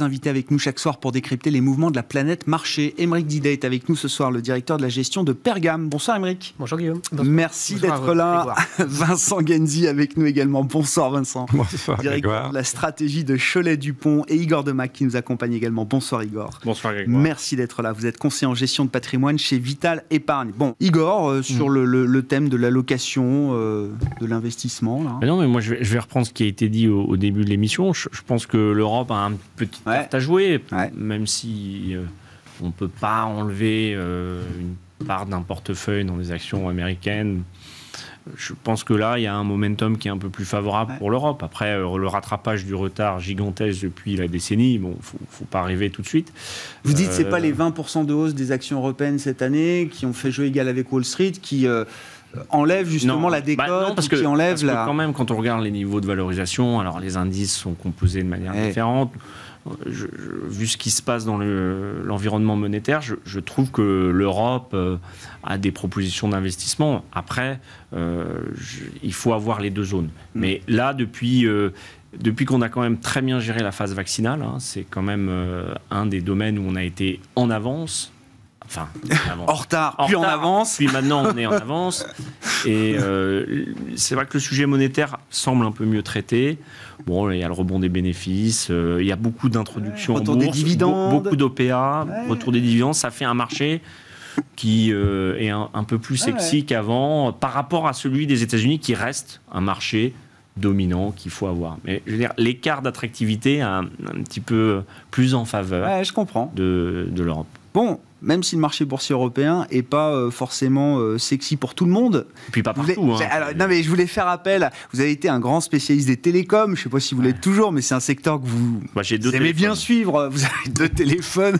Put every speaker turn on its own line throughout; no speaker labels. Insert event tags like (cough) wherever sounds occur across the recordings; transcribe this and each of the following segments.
invités avec nous chaque soir pour décrypter les mouvements de la planète marché. Émeric Didet est avec nous ce soir, le directeur de la gestion de Pergam. Bonsoir Émeric. Bonjour Guillaume. Merci d'être là. (laughs) Vincent Genzi avec nous également. Bonsoir Vincent. Bonsoir Directeur de la stratégie de Cholet Dupont et Igor Demac qui nous accompagne également. Bonsoir Igor. Bonsoir Grégoire. Merci d'être là. Vous êtes conseiller en gestion de patrimoine chez Vital Épargne. Bon, Igor, euh, sur mm. le, thème de l'allocation, euh, de l'investissement.
non, mais moi je vais, reprendre ce qui a été dit au, début de l'émission. je pense que l'Europe a un petit ouais. à jouer, même si euh, on ne peut pas enlever euh, une part d'un portefeuille dans les actions américaines. Je pense que là, il y a un momentum qui est un peu plus favorable pour l'Europe. Après, euh, le rattrapage du retard gigantesque depuis
la décennie, bon, faut, faut pas arriver tout de suite. Vous dites, c'est pas les 20% de hausse des actions européennes cette année qui ont fait jeu égal avec Wall Street, qui enlève justement la bah, décote non, parce que, qui enlève
quand même quand on regarde les niveaux de valorisation alors les indices sont composés de manière différente je, vu ce qui se passe dans l'environnement monétaire, je, trouve que l'Europe euh, a des propositions d'investissement. Après, euh, il faut avoir les deux zones. Mm. Mais là, depuis, euh, depuis qu'on a quand même très bien géré la phase vaccinale, hein, c'est quand même un des domaines où on a été en avance Enfin, (laughs) en, retard, puis en avance. Puis maintenant, on est en avance. Et euh, c'est vrai que le sujet monétaire semble un peu mieux traité. Bon, il y a le rebond des bénéfices, euh, il y a beaucoup d'introductions autour des dividendes. beaucoup d'OPA, autour retour des dividendes, ça fait un marché qui euh, est un, peu plus sexy qu'avant par rapport à celui des États-Unis qui reste un marché dominant qu'il faut avoir. Mais je veux dire, l'écart d'attractivité est un,
petit peu plus en faveur je comprends. de, de l'Europe. Bon, même si le marché boursier européen est pas euh, forcément euh, sexy pour tout le monde. Et puis pas partout. Hein. alors, non mais je voulais faire appel. Vous avez été un grand spécialiste des télécoms. Je ne sais pas si vous l'êtes toujours, mais c'est un secteur que vous, aimez bien suivre. Vous avez deux (laughs) téléphones.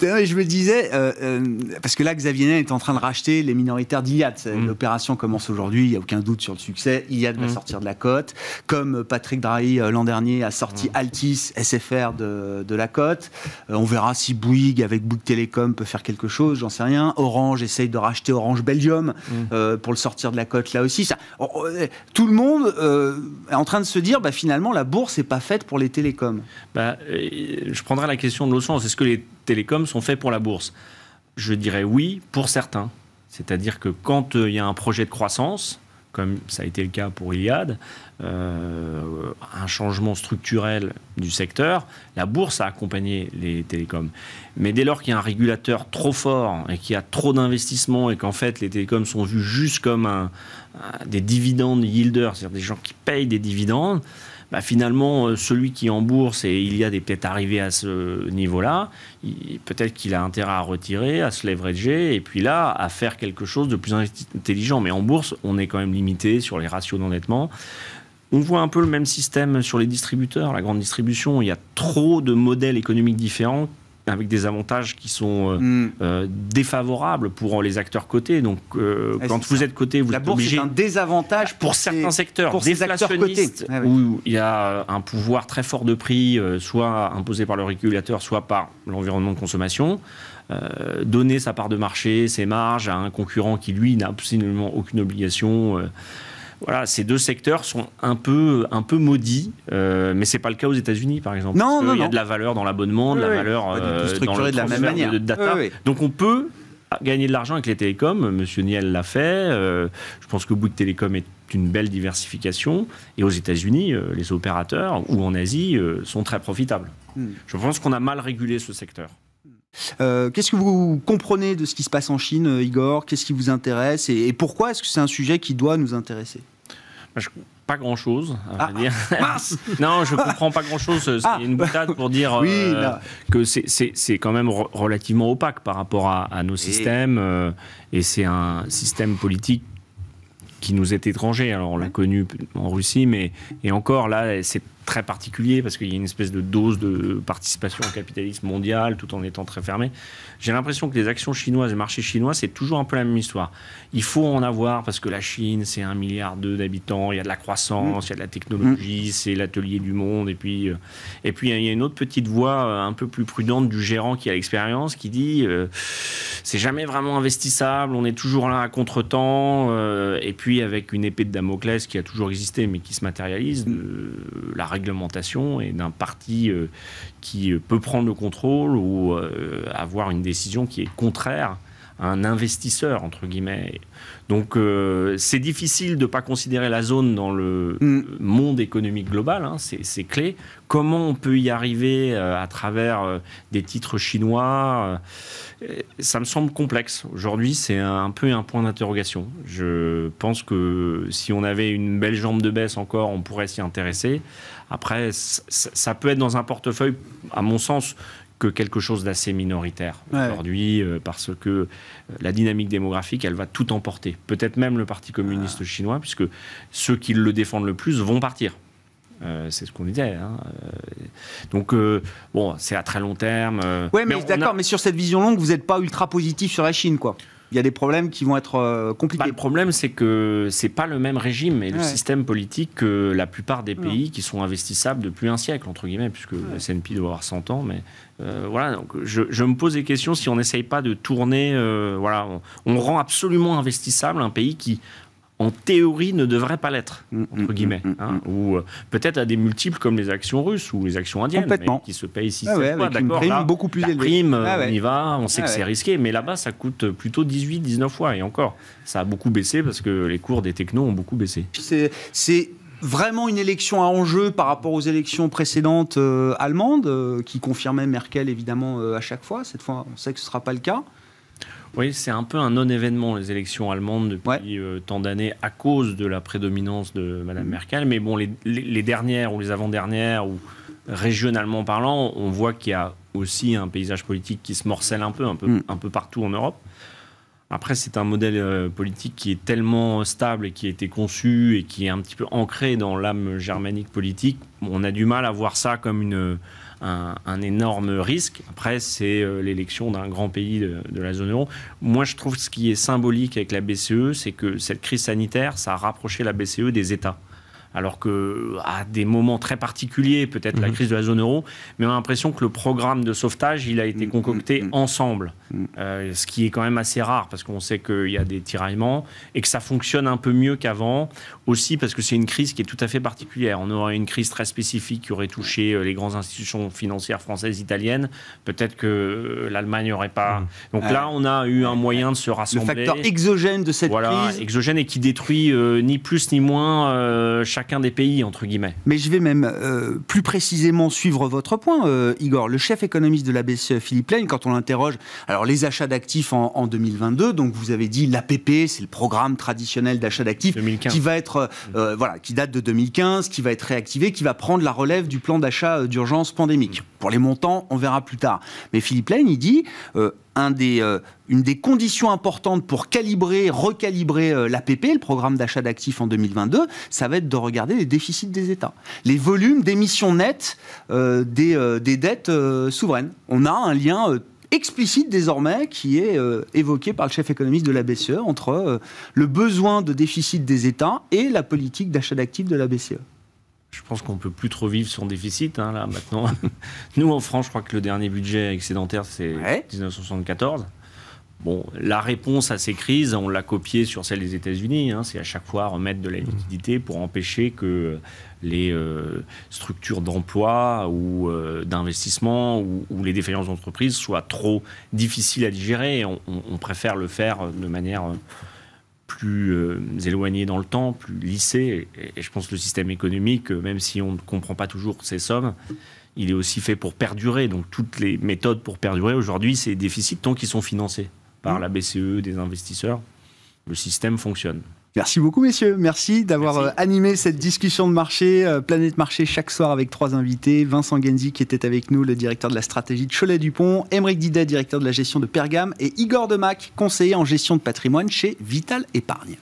et je me disais euh, parce que là Xavier Niel est en train de racheter les minoritaires d'Iliad. Mm. L'opération commence aujourd'hui. Il n'y a aucun doute sur le succès. Iliad va mm. sortir de la cote, comme Patrick Drahi l'an dernier a sorti Altice, mm. Altis SFR de, la cote. on verra si Bouygues avec Bouygues Télécom peut faire faire quelque chose, j'en sais rien. Orange essaye de racheter Orange Belgium mm. euh, pour le sortir de la cote là aussi. Ça, oh, oh, eh, tout le monde euh, est en train de se dire, bah, finalement, la bourse n'est pas faite pour les télécoms. Bah, euh, je prendrai la question de l'autre sens. Est-ce que les télécoms sont faits pour la bourse Je dirais
oui, pour certains. C'est-à-dire que quand il y a un projet de croissance, comme ça a été le cas pour Iliad, euh, un changement structurel du secteur, la bourse a accompagné les télécoms. Mais dès lors qu'il y a un régulateur trop fort et qu'il y a trop d'investissements et qu'en fait les télécoms sont vus juste comme des dividendes yielders, c'est-à-dire des gens qui payent des dividendes, bah, finalement, euh, celui qui en bourse, et il y a des peut-être arrivés à ce niveau-là, peut-être qu'il a intérêt à retirer, à se leverager, et puis là, à faire quelque chose de plus intelligent. Mais en bourse, on est quand même limité sur les ratios d'endettement. On voit un peu le même système sur les distributeurs, la grande distribution. Il y a trop de modèles économiques différents avec des avantages qui sont euh, hmm. euh, défavorables pour euh, les acteurs cotés. Donc, eh, quand vous êtes coté, vous la un
désavantage pour, certains secteurs, pour ces acteurs cotés.
où il y a un pouvoir très fort de prix, soit imposé par le régulateur, soit par l'environnement de consommation. donner sa part de marché, ses marges à un concurrent qui, lui, n'a absolument aucune obligation voilà, ces deux secteurs sont un peu, un peu maudits, euh, mais mais n'est pas le cas aux États-Unis, par exemple. Non, non, Il y a de la valeur dans l'abonnement, de la valeur euh, structurée de la même manière. De, data. Donc on peut gagner de l'argent avec les télécoms. M. Niel l'a fait. Euh, je pense que de Télécom est une belle diversification. Et aux États-Unis, euh, les opérateurs ou en Asie sont très profitables. Hmm. Je pense qu'on a mal régulé ce secteur.
Euh, qu'est-ce que vous comprenez de ce qui se passe en Chine, euh, Igor Qu'est-ce qui vous intéresse et, pourquoi est-ce que c'est un sujet qui doit nous intéresser pas grand chose, hein, ah, dire.
Ah, (laughs) non, je ah. comprends pas grand chose. Euh, c'est une boutade pour dire que c'est quand même relativement opaque par rapport à, nos systèmes. et c'est un système politique qui nous est étranger. Alors on l'a connu en Russie, mais et encore là, c'est très particulier parce qu'il y a une espèce de dose de participation au capitalisme mondial tout en étant très fermé. J'ai l'impression que les actions chinoises et le marché chinois, c'est toujours un peu la même histoire. Il faut en avoir parce que la Chine, c'est un milliard d'habitants, il y a de la croissance, mmh. il y a de la technologie, mmh. c'est l'atelier du monde. Et puis, euh, et puis, il y a une autre petite voix euh, un peu plus prudente du gérant qui a l'expérience qui dit euh, c'est jamais vraiment investissable, on est toujours là à contre-temps. et puis, avec une épée de Damoclès qui a toujours existé mais qui se matérialise, mmh. la réglementation et d'un parti euh, qui euh, peut prendre le contrôle ou euh, avoir une décision qui est contraire à un investisseur, entre guillemets. Donc c'est difficile de ne pas considérer la zone dans le mm. monde économique global, hein, c'est clé. Comment on peut y arriver à travers des titres chinois Ça me semble complexe. Aujourd'hui, c'est un, peu un point d'interrogation. Je pense que si on avait une belle jambe de baisse encore, on pourrait s'y intéresser. Après, ça peut être dans un portefeuille, à mon sens, que quelque chose d'assez minoritaire aujourd'hui, euh, parce que euh, la dynamique démographique, elle va tout emporter. Peut-être même le Parti communiste ah. chinois, puisque ceux qui le défendent le plus vont partir. Euh, c'est ce qu'on disait. Hein, Donc,
bon, c'est à très long terme. Oui, mais, d'accord, mais sur cette vision longue, vous n'êtes pas ultra positif sur la Chine, quoi il y a des problèmes qui vont être euh, compliqués. Bah, le problème, c'est que c'est pas le même régime et le système
politique que la plupart des pays qui sont investissables depuis un siècle, entre guillemets, puisque le S&P doit avoir 100 ans, mais euh, voilà, donc je, me pose des questions si on n'essaye pas de tourner. Euh, voilà, on, rend absolument investissable un pays qui, en théorie, ne devrait pas l'être, mm, mm, entre mm, guillemets. Hein. ou euh, peut-être à des multiples comme les actions russes ou les actions indiennes, qui se payent ici. Ah ouais, avec beaucoup plus élevée. Ah on y va, on sait ah que c'est risqué, mais là-bas, ça coûte
plutôt 18, 19 fois. Et encore, ça a beaucoup baissé parce que les cours des technos ont beaucoup baissé. C'est vraiment une élection à enjeu par rapport aux élections précédentes euh, allemandes, euh, qui confirmaient Merkel évidemment à chaque fois. Cette fois, on sait que ce ne sera pas le cas. Oui,
c'est un peu un non-événement, les élections allemandes, depuis euh, tant d'années, à cause de la prédominance de Mme mm-hmm. Merkel. Mais bon, les, dernières ou les avant-dernières, ou régionalement parlant, on voit qu'il y a aussi un paysage politique qui se morcelle un peu, un peu, mm. un peu partout en Europe. Après, c'est un modèle euh, politique qui est tellement stable et qui a été conçu et qui est un petit peu ancré dans l'âme germanique politique. On a du mal à voir ça comme une, un, énorme risque. Après, c'est euh, l'élection d'un grand pays de, de, la zone euro. Moi, je trouve ce qui est symbolique avec la BCE, c'est que cette crise sanitaire, ça a rapproché la BCE des États alors que à des moments très particuliers, peut-être la mhm. crise de la zone euro, mais on a l'impression que le programme de sauvetage, il a été mhm. concocté mhm. ensemble, euh, ce qui est quand même assez rare parce qu'on sait qu'il y a des tiraillements et que ça fonctionne un peu mieux qu'avant, aussi parce que c'est une crise qui est tout à fait particulière. On aurait une crise très spécifique qui aurait touché euh, les grandes institutions financières françaises, italiennes. Peut-être que euh, l'Allemagne n'aurait pas. Donc là, on a eu un moyen de se rassembler. Le facteur exogène de cette voilà, crise. Exogène et qui détruit ni plus ni moins
chaque des pays, entre guillemets. Mais je vais même euh, plus précisément suivre votre point, euh, Igor. Le chef économiste de la BCE, Philippe Lane, quand on l'interroge, alors les achats d'actifs en, 2022, donc vous avez dit l'APP, c'est le programme traditionnel d'achat d'actifs qui va être, euh, voilà, qui date de 2015, qui va être réactivé, qui va prendre la relève du plan d'achat d'urgence pandémique. Pour les montants, on verra plus tard. Mais Philippe Lane, il dit euh, euh, une des conditions importantes pour calibrer, recalibrer euh, l'APP, le programme d'achat d'actifs en 2022, ça va être de regarder les déficits des États, les volumes d'émissions nettes des, des, dettes souveraines. On a un lien explicite désormais qui est évoqué par le chef économiste de la BCE entre le besoin de déficit des États et la politique d'achat d'actifs de la BCE
je pense qu'on peut plus trop vivre sans déficit hein, là maintenant. (laughs) Nous en France, je crois que le dernier budget excédentaire c'est 1974. Bon, la réponse à ces crises, on l'a copiée sur celle des États-Unis. Hein. c'est à chaque fois remettre de la liquidité pour empêcher que les euh, structures d'emploi ou euh, d'investissement ou, les défaillances d'entreprises soient trop difficiles à digérer. On, préfère le faire de manière euh, plus euh, éloigné dans le temps, plus lissé. Et, je pense que le système économique, euh, même si on ne comprend pas toujours ces sommes, il est aussi fait pour perdurer. Donc toutes les méthodes pour perdurer aujourd'hui, ces déficits tant qu'ils sont financés par mmh. la BCE,
des investisseurs. Le système fonctionne. Merci beaucoup, messieurs. Merci d'avoir euh, animé cette discussion de marché, euh, Planète Marché, chaque soir avec trois invités. Vincent Genzi, qui était avec nous, le directeur de la stratégie de Cholet-Dupont, Émeric Didet, directeur de la gestion de Pergame, et Igor Demac, conseiller en gestion de patrimoine chez Vital Épargne.